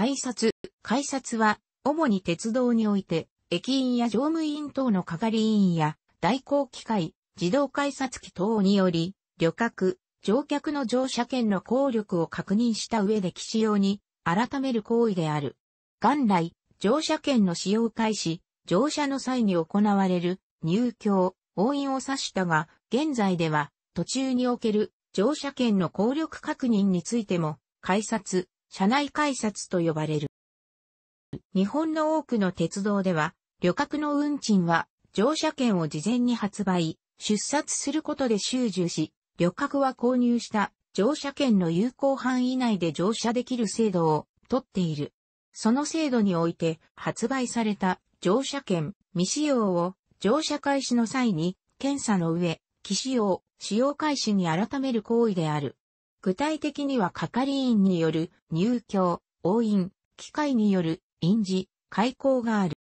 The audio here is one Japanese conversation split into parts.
改札。改札は、主に鉄道において、駅員や乗務員等の係員や、代行機械、自動改札機等により、旅客、乗客の乗車券の効力を確認した上で地用に、改める行為である。元来、乗車券の使用開始、乗車の際に行われる、入居、応印を指したが、現在では、途中における、乗車券の効力確認についても、改札、車内改札と呼ばれる。日本の多くの鉄道では、旅客の運賃は乗車券を事前に発売、出札することで収受し、旅客は購入した乗車券の有効範囲内で乗車できる制度をとっている。その制度において発売された乗車券未使用を乗車開始の際に検査の上、既使用、使用開始に改める行為である。具体的には係員による入居、応印、機械による臨時、開港がある。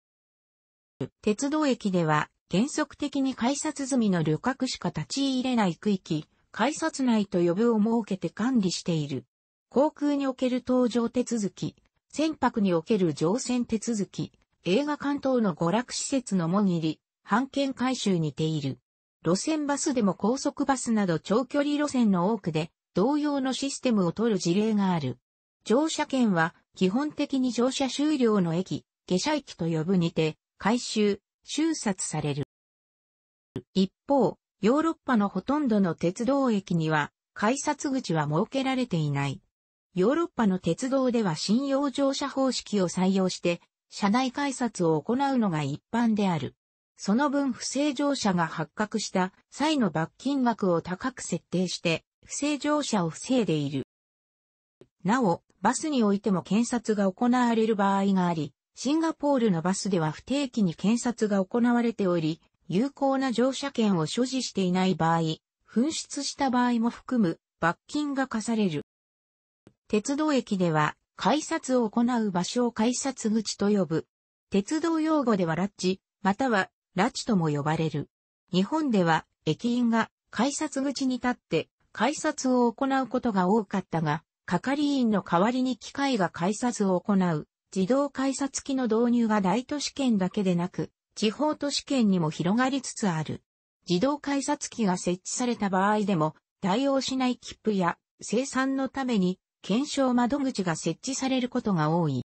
鉄道駅では原則的に改札済みの旅客しか立ち入れない区域、改札内と呼ぶを設けて管理している。航空における搭乗手続き、船舶における乗船手続き、映画館等の娯楽施設のもぎり、半券回収にている。路線バスでも高速バスなど長距離路線の多くで同様のシステムを取る事例がある。乗車券は基本的に乗車終了の駅、下車駅と呼ぶにて、回収、収札される。一方、ヨーロッパのほとんどの鉄道駅には、改札口は設けられていない。ヨーロッパの鉄道では信用乗車方式を採用して、車内改札を行うのが一般である。その分不正乗車が発覚した際の罰金額を高く設定して、不正乗車を防いでいる。なお、バスにおいても検察が行われる場合があり、シンガポールのバスでは不定期に検察が行われており、有効な乗車券を所持していない場合、紛失した場合も含む罰金が課される。鉄道駅では改札を行う場所を改札口と呼ぶ。鉄道用語ではラッチ、またはラチとも呼ばれる。日本では駅員が改札口に立って改札を行うことが多かったが、係員の代わりに機械が改札を行う、自動改札機の導入が大都市圏だけでなく、地方都市圏にも広がりつつある。自動改札機が設置された場合でも、対応しない切符や生産のために検証窓口が設置されることが多い。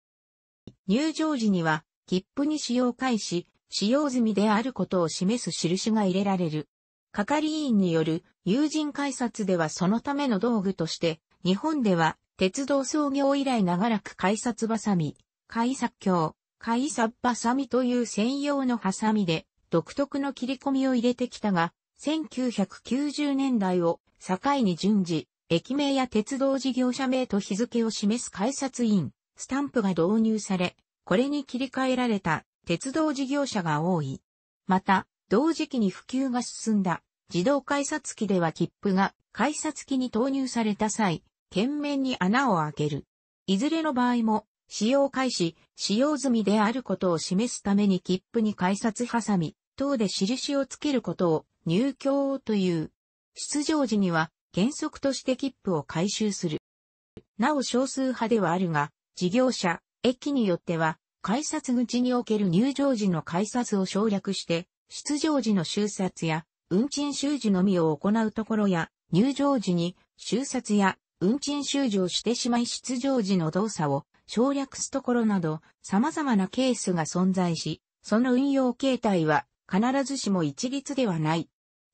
入場時には、切符に使用開始、使用済みであることを示す印が入れられる。係員による友人改札ではそのための道具として、日本では鉄道創業以来長らく改札バサミ、改札橋、改札バサミという専用のハサミで独特の切り込みを入れてきたが、1990年代を境に順次、駅名や鉄道事業者名と日付を示す改札員、スタンプが導入され、これに切り替えられた鉄道事業者が多い。また、同時期に普及が進んだ自動改札機では切符が改札機に投入された際、懸面に穴を開ける。いずれの場合も、使用開始、使用済みであることを示すために切符に改札挟み、等で印をつけることを入境という。出場時には原則として切符を回収する。なお少数派ではあるが、事業者、駅によっては、改札口における入場時の改札を省略して、出場時の収札や運賃収受のみを行うところや、入場時に、収札や、運賃収受をしてしまい出場時の動作を省略すところなど、様々なケースが存在し、その運用形態は必ずしも一律ではない。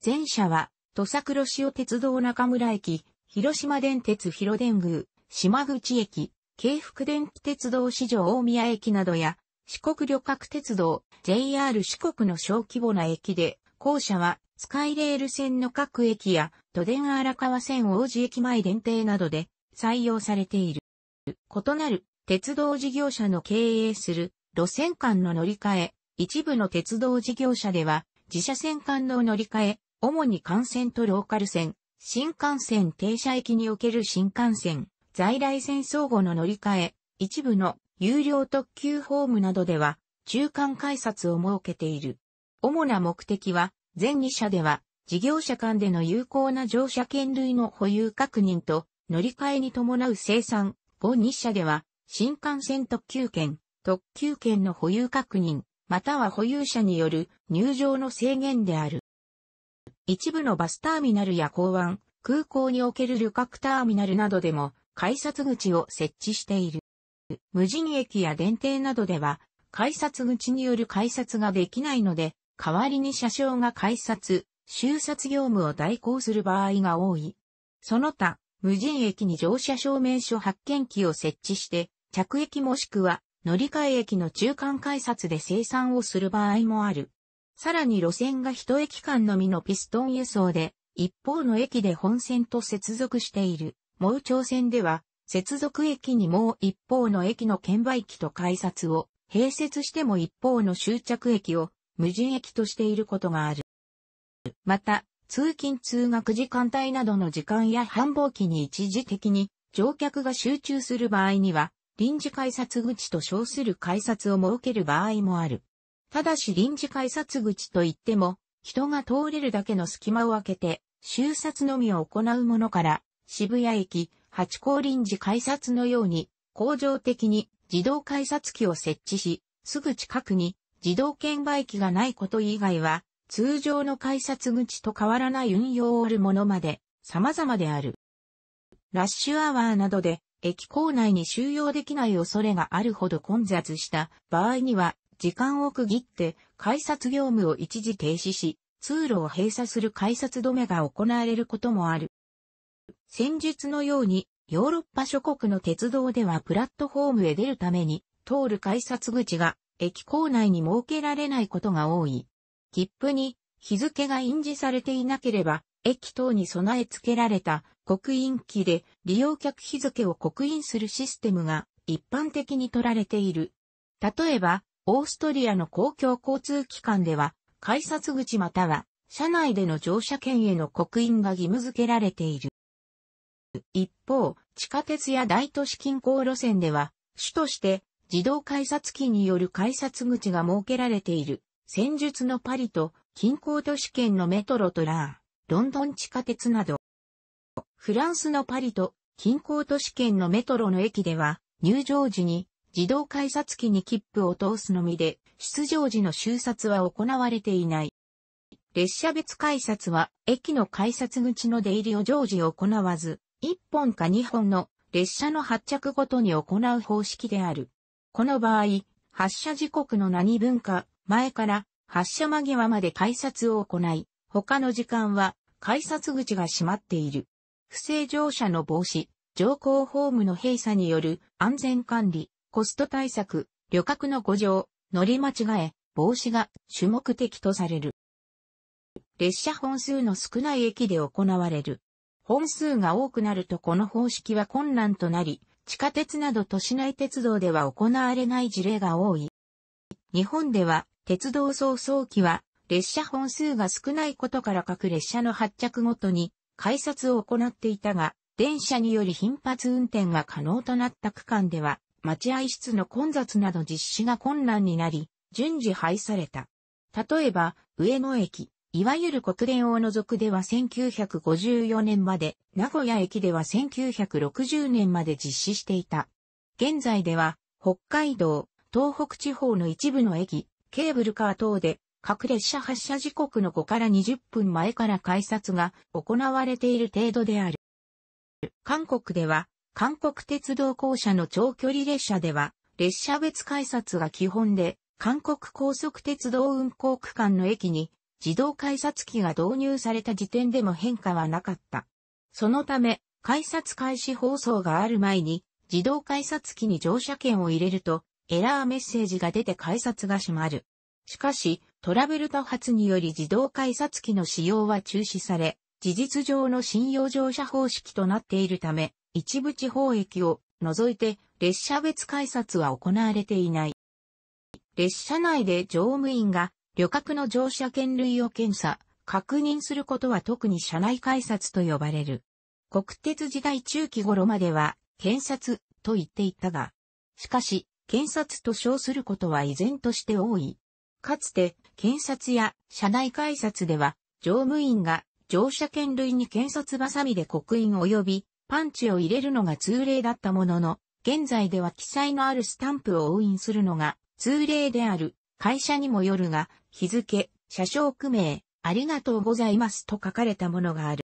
前者は、土佐黒潮鉄道中村駅、広島電鉄広電宮、島口駅、京福電気鉄道市場大宮駅などや、四国旅客鉄道、JR 四国の小規模な駅で、校舎は、スカイレール線の各駅や、都電荒川線王子駅前限定などで採用されている。異なる鉄道事業者の経営する路線間の乗り換え、一部の鉄道事業者では、自社線間の乗り換え、主に幹線とローカル線、新幹線停車駅における新幹線、在来線相互の乗り換え、一部の有料特急ホームなどでは、中間改札を設けている。主な目的は、前2社では、事業者間での有効な乗車券類の保有確認と、乗り換えに伴う生産、後2社では、新幹線特急券、特急券の保有確認、または保有者による入場の制限である。一部のバスターミナルや港湾、空港における旅客ターミナルなどでも、改札口を設置している。無人駅や電停などでは、改札口による改札ができないので、代わりに車掌が改札、修札業務を代行する場合が多い。その他、無人駅に乗車証明書発見機を設置して、着駅もしくは乗り換え駅の中間改札で生産をする場合もある。さらに路線が一駅間のみのピストン輸送で、一方の駅で本線と接続している、盲朝鮮では、接続駅にもう一方の駅の券売機と改札を併設しても一方の終着駅を無人駅としていることがある。また、通勤通学時間帯などの時間や繁忙期に一時的に乗客が集中する場合には、臨時改札口と称する改札を設ける場合もある。ただし臨時改札口といっても、人が通れるだけの隙間を空けて、収札のみを行うものから、渋谷駅、八甲臨時改札のように、工場的に自動改札機を設置し、すぐ近くに自動券売機がないこと以外は、通常の改札口と変わらない運用をあるものまで、様々である。ラッシュアワーなどで、駅構内に収容できない恐れがあるほど混雑した場合には、時間を区切って改札業務を一時停止し、通路を閉鎖する改札止めが行われることもある。先日のように、ヨーロッパ諸国の鉄道ではプラットフォームへ出るために、通る改札口が駅構内に設けられないことが多い。切符に日付が印字されていなければ、駅等に備え付けられた刻印機で利用客日付を刻印するシステムが一般的に取られている。例えば、オーストリアの公共交通機関では、改札口または車内での乗車券への刻印が義務付けられている。一方、地下鉄や大都市近郊路線では、主として自動改札機による改札口が設けられている、戦術のパリと近郊都市圏のメトロとラー、ロンドン地下鉄など、フランスのパリと近郊都市圏のメトロの駅では、入場時に自動改札機に切符を通すのみで、出場時の収札は行われていない。列車別改札は、駅の改札口の出入りを常時行わず、1本か2本の列車の発着ごとに行う方式である。この場合、発射時刻の何分か前から発射間際まで改札を行い、他の時間は改札口が閉まっている。不正乗車の防止、乗降ホームの閉鎖による安全管理、コスト対策、旅客の誤乗、乗り間違え、防止が主目的とされる。列車本数の少ない駅で行われる。本数が多くなるとこの方式は困難となり、地下鉄など都市内鉄道では行われない事例が多い。日本では、鉄道早々期は、列車本数が少ないことから各列車の発着ごとに、改札を行っていたが、電車により頻発運転が可能となった区間では、待合室の混雑など実施が困難になり、順次廃された。例えば、上野駅、いわゆる国連を除くでは1954年まで、名古屋駅では1960年まで実施していた。現在では、北海道、東北地方の一部の駅、ケーブルカー等で、各列車発車時刻の5から20分前から改札が行われている程度である。韓国では、韓国鉄道公社の長距離列車では、列車別改札が基本で、韓国高速鉄道運行区間の駅に自動改札機が導入された時点でも変化はなかった。そのため、改札開始放送がある前に、自動改札機に乗車券を入れると、エラーメッセージが出て改札が閉まる。しかし、トラブル多発により自動改札機の使用は中止され、事実上の信用乗車方式となっているため、一部地方駅を除いて列車別改札は行われていない。列車内で乗務員が旅客の乗車券類を検査、確認することは特に車内改札と呼ばれる。国鉄時代中期頃までは、検察と言っていたが、しかし、検察と称することは依然として多い。かつて、検察や車内改札では、乗務員が乗車券類に検察バサミで刻印及びパンチを入れるのが通例だったものの、現在では記載のあるスタンプを押印するのが通例である。会社にもよるが、日付、車掌区名、ありがとうございますと書かれたものがある。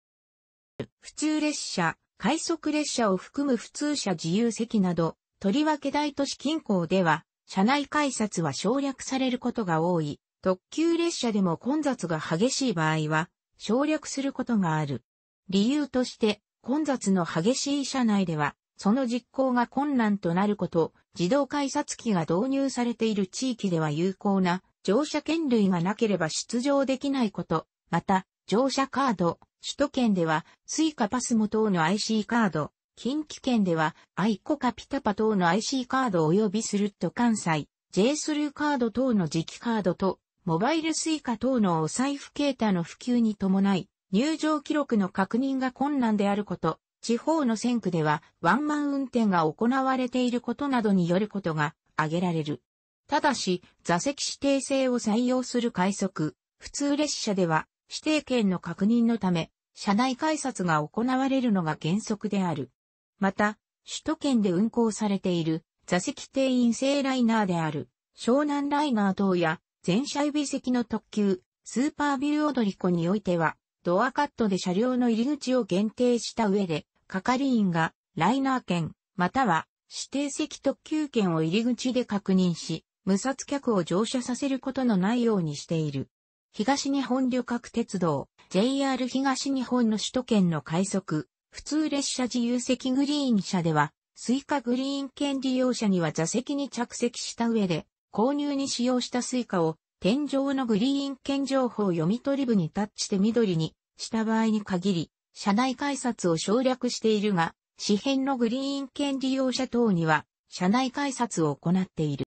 普通列車、快速列車を含む普通車自由席など、とりわけ大都市近郊では、車内改札は省略されることが多い。特急列車でも混雑が激しい場合は、省略することがある。理由として、混雑の激しい車内では、その実行が困難となること、自動改札機が導入されている地域では有効な乗車券類がなければ出場できないこと、また、乗車カード、首都圏では、スイカパスモ等の IC カード、近畿圏では、アイコカピタパ等の IC カード及びスルッと関西、J スルーカード等の磁気カードと、モバイルスイカ等のお財布ケータの普及に伴い、入場記録の確認が困難であること、地方の選区ではワンマン運転が行われていることなどによることが挙げられる。ただし、座席指定制を採用する快速、普通列車では指定券の確認のため、車内改札が行われるのが原則である。また、首都圏で運行されている座席定員制ライナーである湘南ライナー等や全車指席の特急スーパービルオドリコにおいてはドアカットで車両の入り口を限定した上で係員がライナー券、または指定席特急券を入り口で確認し、無殺客を乗車させることのないようにしている。東日本旅客鉄道、JR 東日本の首都圏の快速、普通列車自由席グリーン車では、スイカグリーン券利用者には座席に着席した上で、購入に使用したスイカを、天井のグリーン券情報読み取り部にタッチして緑にした場合に限り、車内改札を省略しているが、市辺のグリーン券利用者等には、車内改札を行っている。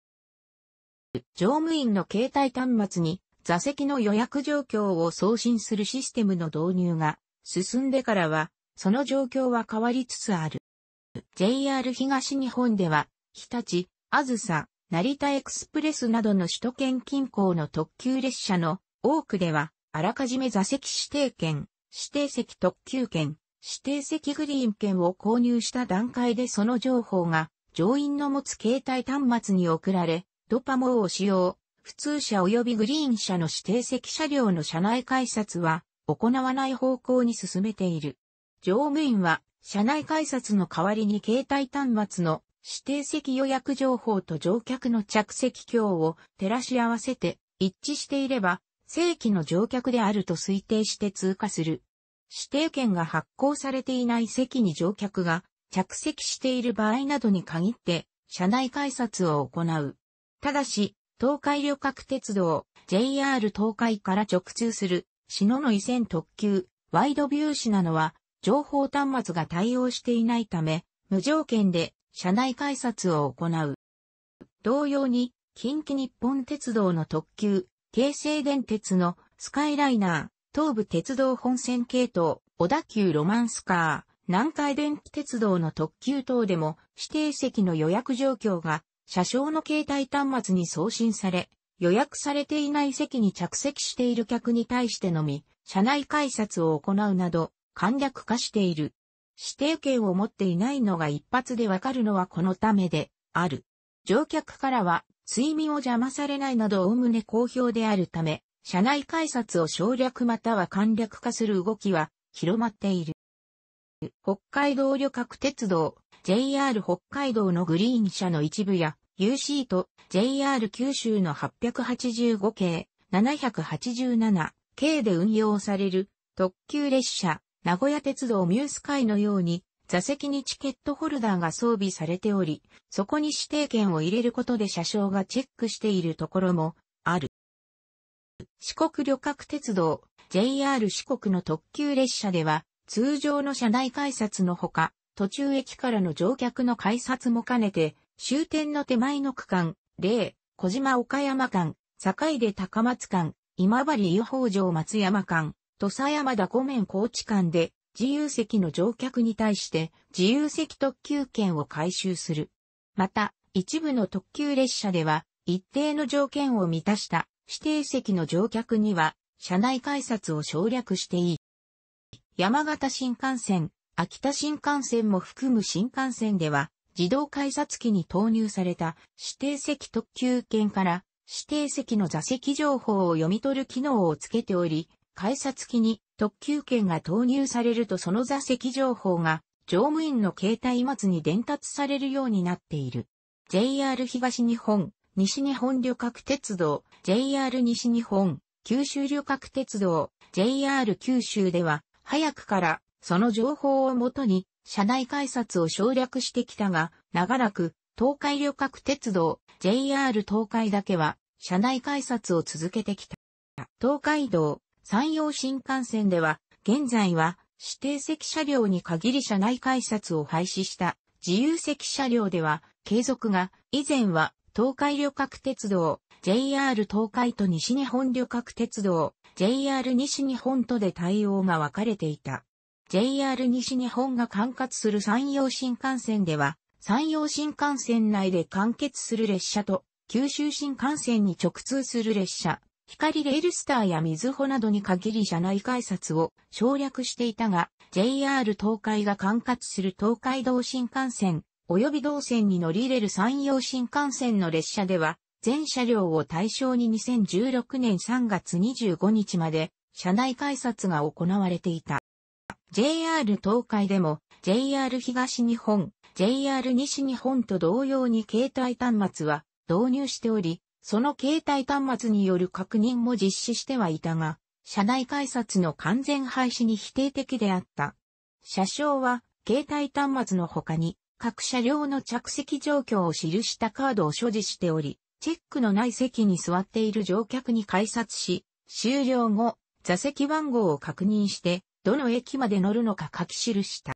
乗務員の携帯端末に座席の予約状況を送信するシステムの導入が進んでからは、その状況は変わりつつある。JR 東日本では、日立、あずさ、成田エクスプレスなどの首都圏近郊の特急列車の多くでは、あらかじめ座席指定券、指定席特急券、指定席グリーン券を購入した段階でその情報が乗員の持つ携帯端末に送られ、ドパモを使用、普通車及びグリーン車の指定席車両の車内改札は行わない方向に進めている。乗務員は車内改札の代わりに携帯端末の指定席予約情報と乗客の着席表を照らし合わせて一致していれば正規の乗客であると推定して通過する。指定券が発行されていない席に乗客が着席している場合などに限って車内改札を行う。ただし、東海旅客鉄道 JR 東海から直通する篠の伊線特急ワイドビューシなのは情報端末が対応していないため無条件で車内改札を行う。同様に近畿日本鉄道の特急京成電鉄のスカイライナー、東武鉄道本線系統、小田急ロマンスカー、南海電気鉄道の特急等でも指定席の予約状況が車掌の携帯端末に送信され、予約されていない席に着席している客に対してのみ、車内改札を行うなど、簡略化している。指定券を持っていないのが一発でわかるのはこのためで、ある。乗客からは、睡眠を邪魔されないなどおおむね好評であるため、社内改札を省略または簡略化する動きは広まっている。北海道旅客鉄道、JR 北海道のグリーン車の一部や、UC と JR 九州の885系、787系で運用される特急列車、名古屋鉄道ミュースカイのように、座席にチケットホルダーが装備されており、そこに指定券を入れることで車掌がチェックしているところもある。四国旅客鉄道 JR 四国の特急列車では、通常の車内改札のほか、途中駅からの乗客の改札も兼ねて、終点の手前の区間、例、小島岡山間、境出高松間、今治伊予北条松山間、土佐山田湖面高知間で、自由席の乗客に対して自由席特急券を回収する。また、一部の特急列車では、一定の条件を満たした指定席の乗客には、車内改札を省略していい。山形新幹線、秋田新幹線も含む新幹線では、自動改札機に投入された指定席特急券から指定席の座席情報を読み取る機能をつけており、改札機に特急券が投入されるとその座席情報が乗務員の携帯末に伝達されるようになっている。JR 東日本、西日本旅客鉄道、JR 西日本、九州旅客鉄道、JR 九州では、早くからその情報をもとに、車内改札を省略してきたが、長らく、東海旅客鉄道、JR 東海だけは、車内改札を続けてきた。東海道、山陽新幹線では、現在は指定席車両に限り車内改札を廃止した自由席車両では継続が、以前は東海旅客鉄道、JR 東海と西日本旅客鉄道、JR 西日本とで対応が分かれていた。JR 西日本が管轄する山陽新幹線では、山陽新幹線内で完結する列車と、九州新幹線に直通する列車、光レールスターや水穂などに限り車内改札を省略していたが、JR 東海が管轄する東海道新幹線、及び同線に乗り入れる山陽新幹線の列車では、全車両を対象に2016年3月25日まで、車内改札が行われていた。JR 東海でも、JR 東日本、JR 西日本と同様に携帯端末は導入しており、その携帯端末による確認も実施してはいたが、車内改札の完全廃止に否定的であった。車掌は、携帯端末の他に、各車両の着席状況を記したカードを所持しており、チェックのない席に座っている乗客に改札し、終了後、座席番号を確認して、どの駅まで乗るのか書き記した。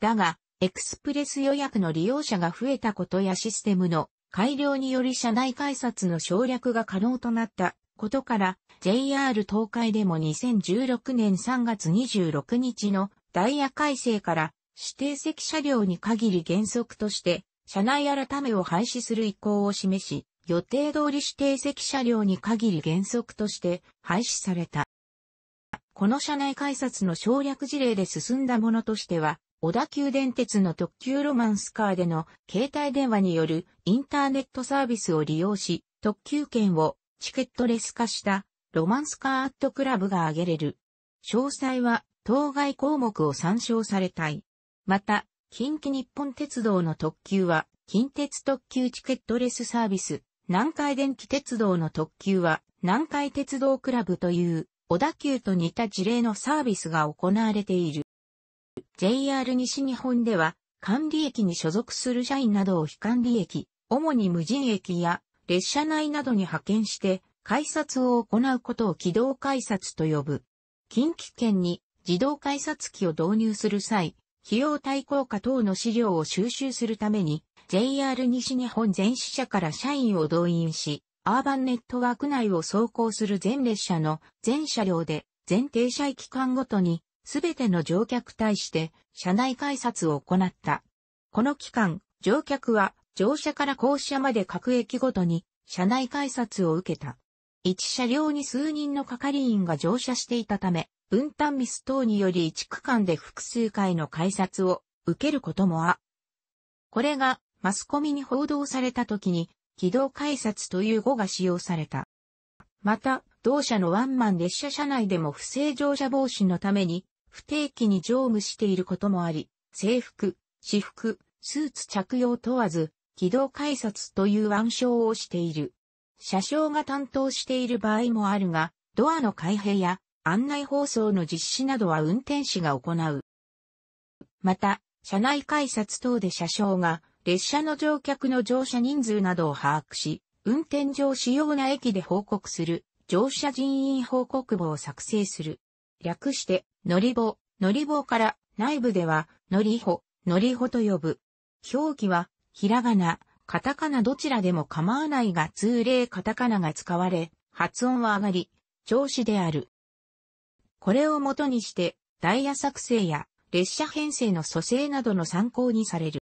だが、エクスプレス予約の利用者が増えたことやシステムの改良により車内改札の省略が可能となったことから、JR 東海でも2016年3月26日のダイヤ改正から指定席車両に限り原則として、車内改めを廃止する意向を示し、予定通り指定席車両に限り原則として廃止された。この車内改札の省略事例で進んだものとしては、小田急電鉄の特急ロマンスカーでの携帯電話によるインターネットサービスを利用し、特急券をチケットレス化したロマンスカーアットクラブが挙げれる。詳細は当該項目を参照されたい。また、近畿日本鉄道の特急は、近鉄特急チケットレスサービス、南海電気鉄道の特急は、南海鉄道クラブという、小田急と似た事例のサービスが行われている。JR 西日本では、管理駅に所属する社員などを非管理駅、主に無人駅や列車内などに派遣して、改札を行うことを機動改札と呼ぶ。近畿圏に自動改札機を導入する際、費用対効果等の資料を収集するために、JR 西日本全支社から社員を動員し、アーバンネットワーク内を走行する全列車の全車両で、全停車駅間ごとにすべての乗客対して車内改札を行った。この期間、乗客は乗車から降車まで各駅ごとに車内改札を受けた。一車両に数人の係員が乗車していたため、運搬ミス等により一区間で複数回の改札を受けることもあ。これがマスコミに報道された時に、軌道改札という語が使用された。また、同社のワンマン列車車内でも不正乗車防止のために、不定期に乗務していることもあり、制服、私服、スーツ着用問わず、機動改札という暗唱をしている。車掌が担当している場合もあるが、ドアの開閉や案内放送の実施などは運転士が行う。また、車内改札等で車掌が列車の乗客の乗車人数などを把握し、運転上主要な駅で報告する乗車人員報告簿を作成する。略してのりぼ、のりぼから内部では、のりほ、のりほと呼ぶ。表記は、ひらがな、カタカナどちらでも構わないが通例カタカナが使われ、発音は上がり、調子である。これをもとにして、ダイヤ作成や列車編成の蘇生などの参考にされる。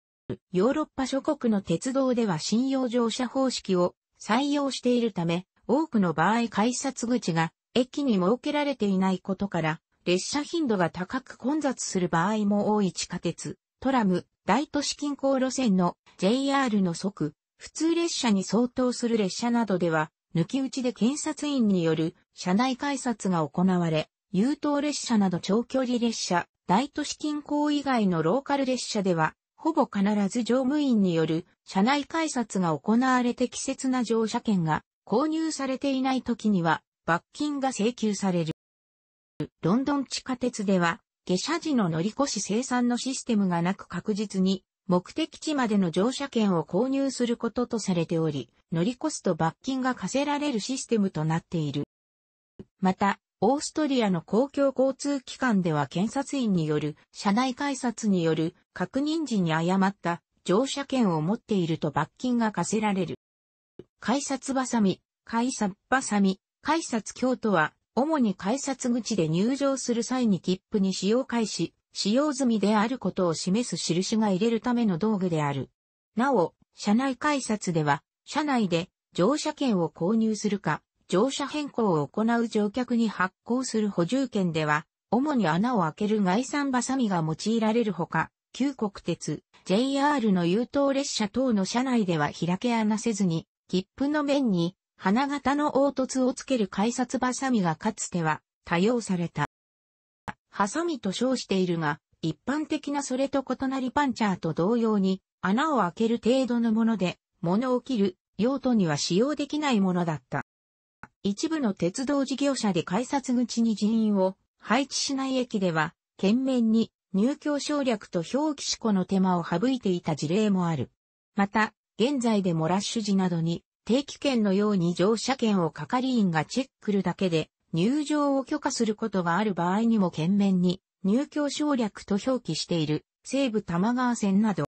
ヨーロッパ諸国の鉄道では信用乗車方式を採用しているため、多くの場合改札口が駅に設けられていないことから、列車頻度が高く混雑する場合も多い地下鉄、トラム、大都市近郊路線の JR の即、普通列車に相当する列車などでは、抜き打ちで検察員による車内改札が行われ、優等列車など長距離列車、大都市近郊以外のローカル列車では、ほぼ必ず乗務員による車内改札が行われ適切な乗車券が購入されていない時には罰金が請求される。ロンドン地下鉄では、下車時の乗り越し生産のシステムがなく確実に、目的地までの乗車券を購入することとされており、乗り越すと罰金が課せられるシステムとなっている。また、オーストリアの公共交通機関では検察員による車内改札による確認時に誤った乗車券を持っていると罰金が課せられる。改札バサミ、改札バサミ、改札京都は主に改札口で入場する際に切符に使用開始、使用済みであることを示す印が入れるための道具である。なお、車内改札では、車内で乗車券を購入するか、乗車変更を行う乗客に発行する補充券では、主に穴を開ける外産バサミが用いられるほか、旧国鉄、JR の優等列車等の車内では開け穴せずに、切符の面に花形の凹凸をつける改札バサミがかつては多用された。ハサミと称しているが、一般的なそれと異なりパンチャーと同様に穴を開ける程度のもので、物を切る用途には使用できないものだった。一部の鉄道事業者で改札口に人員を配置しない駅では、懸命に入居省略と表記試行の手間を省いていた事例もある。また、現在でもラッシュ時などに定期券のように乗車券を係員がチェックるだけで入場を許可することがある場合にも懸命に入居省略と表記している西武多摩川線など、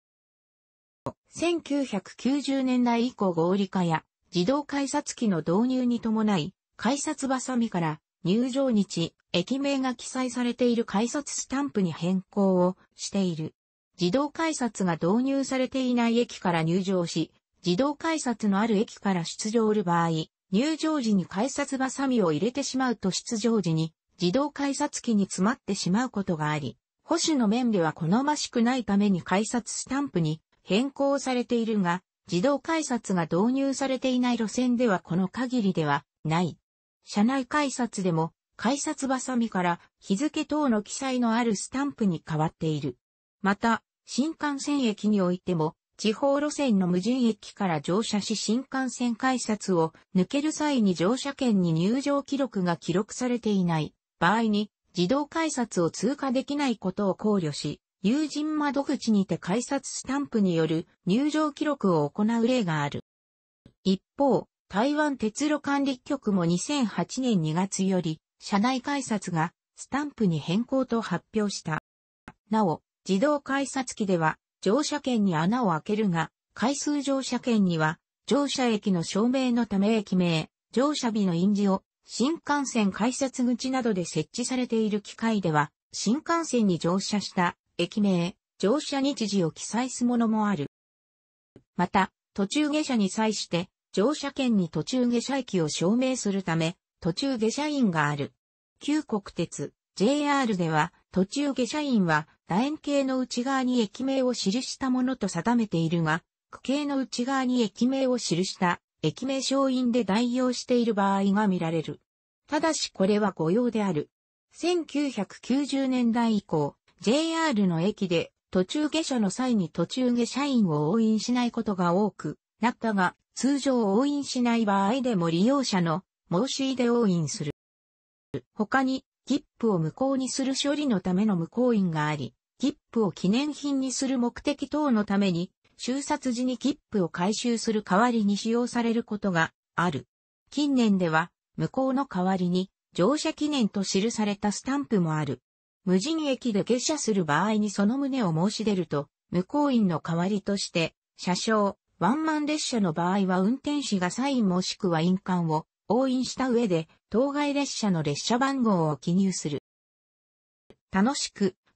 1990年代以降合理化や自動改札機の導入に伴い、改札バサミから入場日、駅名が記載されている改札スタンプに変更をしている。自動改札が導入されていない駅から入場し、自動改札のある駅から出場る場合、入場時に改札バサミを入れてしまうと出場時に自動改札機に詰まってしまうことがあり、保守の面では好ましくないために改札スタンプに変更されているが、自動改札が導入されていない路線ではこの限りではない。車内改札でも改札バサミから日付等の記載のあるスタンプに変わっている。また、新幹線駅においても地方路線の無人駅から乗車し新幹線改札を抜ける際に乗車券に入場記録が記録されていない場合に自動改札を通過できないことを考慮し、有人窓口にて改札スタンプによる入場記録を行う例がある。一方、台湾鉄路管理局も2008年2月より、車内改札がスタンプに変更と発表した。なお、自動改札機では乗車券に穴を開けるが、回数乗車券には、乗車駅の証明のため駅名、乗車日の印字を、新幹線改札口などで設置されている機械では、新幹線に乗車した駅名、乗車日時を記載すものもある。また、途中下車に際して、乗車券に途中下車駅を証明するため、途中下車員がある。旧国鉄、JR では、途中下車員は、楕円形の内側に駅名を記したものと定めているが、区形の内側に駅名を記した駅名書印で代用している場合が見られる。ただしこれは誤用である。1990年代以降、JR の駅で途中下車の際に途中下車員を応印しないことが多くなったが、通常応印しない場合でも利用者の申し入れ応印する。他に、切符を無効にする処理のための無効印があり、切符を記念品にする目的等のために、収札時に切符を回収する代わりに使用されることがある。近年では、無効の代わりに、乗車記念と記されたスタンプもある。無人駅で下車する場合にその旨を申し出ると、無効員の代わりとして、車掌、ワンマン列車の場合は運転士がサインもしくは印鑑を押印した上で、当該列車の列車番号を記入する。楽しく、